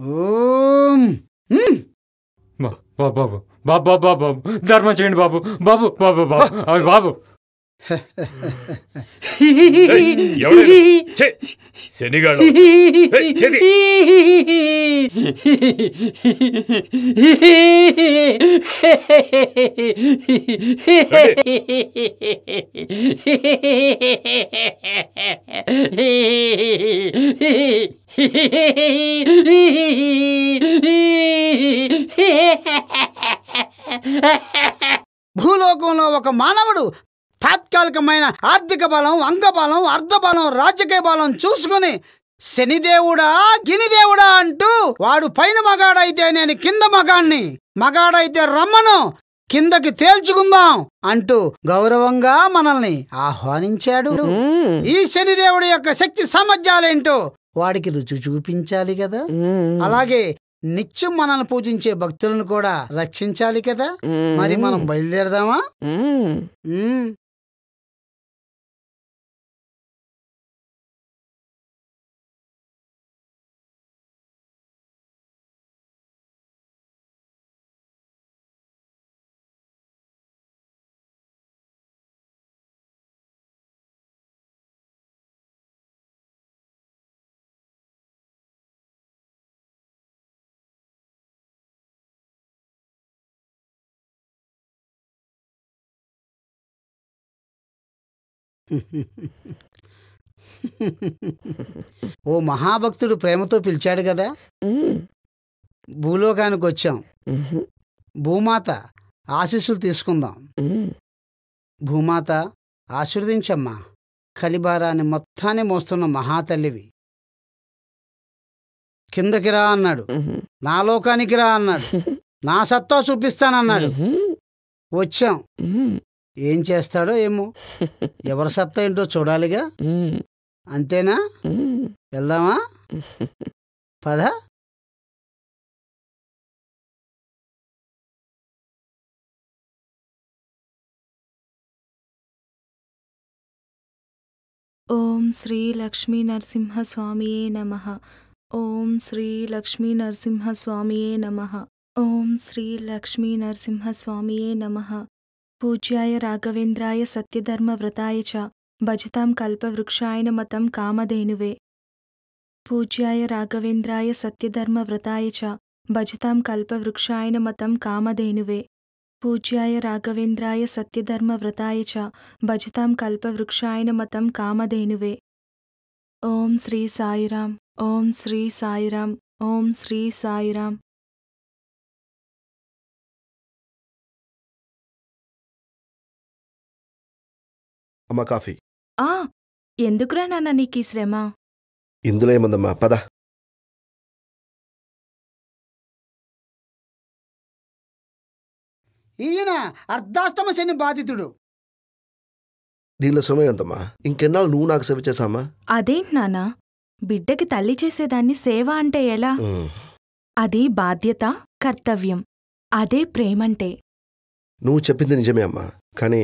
ఓం బాబు బాబు బాబు బాబు బాబు బాబు ధర్మం చేయండి బాబు బాబు బాబు బాబు బాబు శనిగాడు భూలోకంలో ఒక మానవుడు తాత్కాలికమైన ఆర్థిక బలం అంగబలం అర్ధబలం రాజకీయ బలం చూసుకుని శనిదేవుడా గినిదేవుడా అంటూ వాడు పైన మగాడైతే నేను కింద మగాణ్ణి మగాడైతే రమ్మను కిందకి తేల్చుకుందాం అంటూ గౌరవంగా మనల్ని ఆహ్వానించాడు ఈ శనిదేవుడి యొక్క శక్తి సామర్థ్యాలేంటో వాడికి రుచి చూపించాలి కదా అలాగే నిత్యం మనల్ని పూజించే భక్తులను కూడా రక్షించాలి కదా మరి మనం బయలుదేరదామా ఓ మహాభక్తుడు ప్రేమతో పిలిచాడు కదా భూలోకానికి వచ్చాం భూమాత ఆశీస్సులు తీసుకుందాం భూమాత ఆశీర్వదించమ్మా కలిబారాన్ని మొత్తాన్ని మోస్తున్న మహాతల్లివి కిందకి రా అన్నాడు నా లోకానికి రా అన్నాడు నా సత్తా చూపిస్తానన్నాడు వచ్చాం ఏం చేస్తాడో ఏమో ఎవరి సత్తా ఏంటో చూడాలిగా అంతేనా వెళ్దామా పద ఓం శ్రీ లక్ష్మీ స్వామియే నమ ఓం శ్రీ లక్ష్మీ నరసింహ స్వామియే నమ ఓం శ్రీ లక్ష్మీ నరసింహ స్వామియే నమ पूज्याय राघवेन्द्राय सत्यधर्मव्रताय च भजतां कल्पवृक्षाय न मतं कामधेनुवे पूज्याय राघवेन्द्राय सत्यधर्मव्रताय च भजतां कल्पवृक्षाय न मतं कामधेनुवे पूज्याय राघवेन्द्राय सत्यधर्मव्रताय च भजतां कल्पवृक्षाय न मतं कामधेनुवे ॐ श्री साईराम ॐ श्री साईराम ओं श्री साईराम అమ్మ కాఫీ ఆ ఎందుకురా నాన్న ఈ శ్రమ ఇందులో ఏముందమ్మా పద ఈయన అర్ధాస్తమ శని బాధితుడు దీనిలో శ్రమ ఎంతమ్మా ఇంకెన్నాళ్ళు నువ్వు నాకు సేవ చేశామా అదేంటి నాన్న బిడ్డకి తల్లి చేసేదాన్ని సేవ అంటే ఎలా అది బాధ్యత కర్తవ్యం అదే ప్రేమంటే నువ్వు చెప్పింది నిజమే అమ్మా కానీ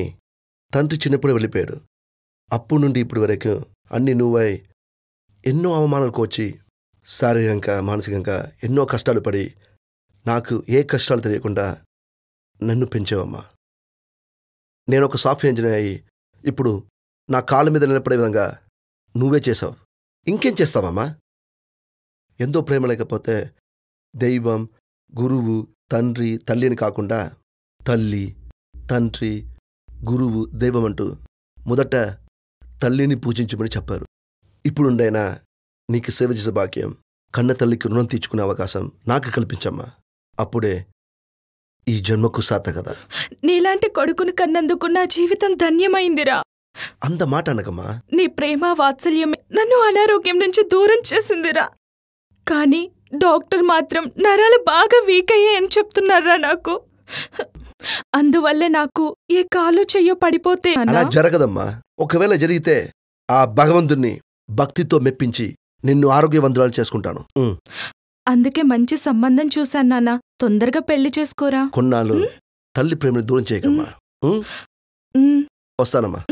తండ్రి చిన్నప్పుడు వెళ్ళిపోయాడు అప్పుడు నుండి ఇప్పుడు వరకు అన్ని నువ్వై ఎన్నో అవమానాలకు వచ్చి శారీరకంగా మానసికంగా ఎన్నో కష్టాలు పడి నాకు ఏ కష్టాలు తెలియకుండా నన్ను పెంచావమ్మా నేను ఒక సాఫ్ట్వేర్ ఇంజనీర్ అయ్యి ఇప్పుడు నా కాళ్ళ మీద నిలబడే విధంగా నువ్వే చేసావు ఇంకేం చేస్తావమ్మా ఎంతో ప్రేమ లేకపోతే దైవం గురువు తండ్రి తల్లిని కాకుండా తల్లి తండ్రి గురువు దైవమంటూ మొదట తల్లిని పూజించమని చెప్పారు ఇప్పుడుండైనా నీకు సేవ చేసే భాగ్యం కన్న తల్లికి రుణం తీర్చుకునే అవకాశం నాకు కల్పించమ్మా అప్పుడే ఈ జన్మకు సాత కదా నీలాంటి కొడుకును కన్నందుకు నా జీవితం ధన్యమైందిరా అంత మాట అనకమ్మా నీ ప్రేమ వాత్సల్యమే నన్ను అనారోగ్యం నుంచి దూరం చేసిందిరా కానీ డాక్టర్ మాత్రం నరాలు బాగా వీక్ అయ్యాయని చెప్తున్నారా నాకు అందువల్లే నాకు ఏ కాలు చెయ్యో పడిపోతే అలా జరగదమ్మా ఒకవేళ జరిగితే ఆ భగవంతుణ్ణి భక్తితో మెప్పించి నిన్ను ఆరోగ్యవంతురాలు చేసుకుంటాను అందుకే మంచి సంబంధం చూశాను నాన్న తొందరగా పెళ్లి చేసుకోరా కొన్నాళ్ళు తల్లి ప్రేమను దూరం చేయకమ్మా వస్తానమ్మా